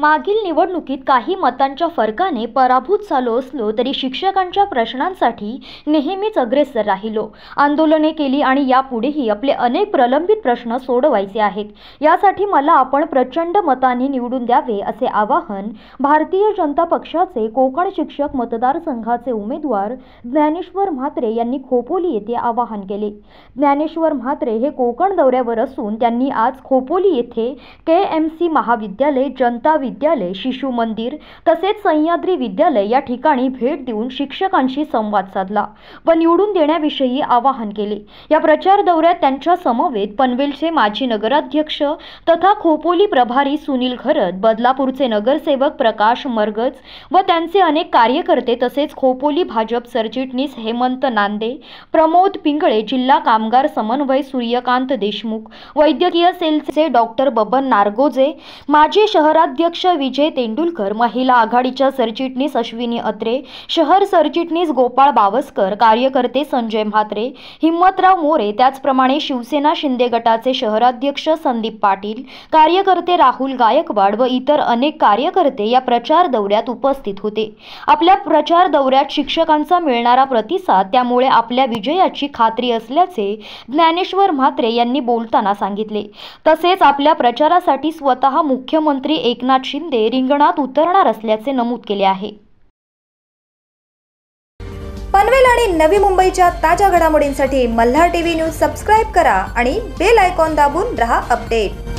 मागील निवडणुकीत काही मतांच्या फरकाने पराभूत झालो असलो तरी शिक्षकांच्या प्रश्नांसाठी नेहमीच अग्रेसर राहिलो आंदोलने केली आणि यापुढेही आपले अनेक प्रलंबित प्रश्न सोडवायचे आहेत यासाठी मला आपण प्रचंड मताने निवडून द्यावे असे आवाहन भारतीय जनता पक्षाचे कोकण शिक्षक मतदारसंघाचे उमेदवार ज्ञानेश्वर म्हात्रे यांनी खोपोली येथे आवाहन केले ज्ञानेश्वर म्हात्रे हे कोकण दौऱ्यावर असून त्यांनी आज खोपोली येथे के एम सी महाविद्यालय जनता विद्यालय शिशु मंदिर तसेच सह्याद्री विद्यालय या ठिकाणी भेट देऊन शिक्षकांशी संवाद साधला व निवडून देण्याविषयी आवाहन केले या प्रचार दौऱ्यात त्यांच्या समवेत पनवेलचे माजी नगराध्यक्ष तथा खोपोली प्रभारी सुनील घरत बदलापूरचे नगरसेवक प्रकाश मरगज व त्यांचे अनेक कार्यकर्ते तसेच खोपोली भाजप सरचिटणीस हेमंत नांदे प्रमोद पिंगळे जिल्हा कामगार समन्वय सूर्यकांत देशमुख वैद्यकीय सेलचे डॉक्टर बबन नारगोजे माजी शहराध्यक्ष अध्यक्ष विजय तेंडुलकर महिला आघाडीच्या सरचिटणीस अश्विनी अत्रे शहर सरचिटणीस गोपाळ बावस्कर कार्यकर्ते संजय म्हात्रे हिम्मतराव मोरे त्याचप्रमाणे शिवसेना शिंदे गटाचे शहराध्यक्ष संदीप पाटील कार्यकर्ते राहुल गायकवाड व इतर अनेक कार्यकर्ते या प्रचार दौऱ्यात उपस्थित होते आपल्या प्रचार दौऱ्यात शिक्षकांचा मिळणारा प्रतिसाद त्यामुळे आपल्या विजयाची खात्री असल्याचे ज्ञानेश्वर म्हात्रे यांनी बोलताना सांगितले तसेच आपल्या प्रचारासाठी स्वतः मुख्यमंत्री एकनाथ एकनाथ शिंदे रिंगणात उतरणार असल्याचे नमूद केले आहे पनवेल आणि नवी मुंबईच्या ताज्या घडामोडींसाठी मल्हार टीव्ही न्यूज सबस्क्राईब करा आणि बेल आयकॉन दाबून रहा अपडेट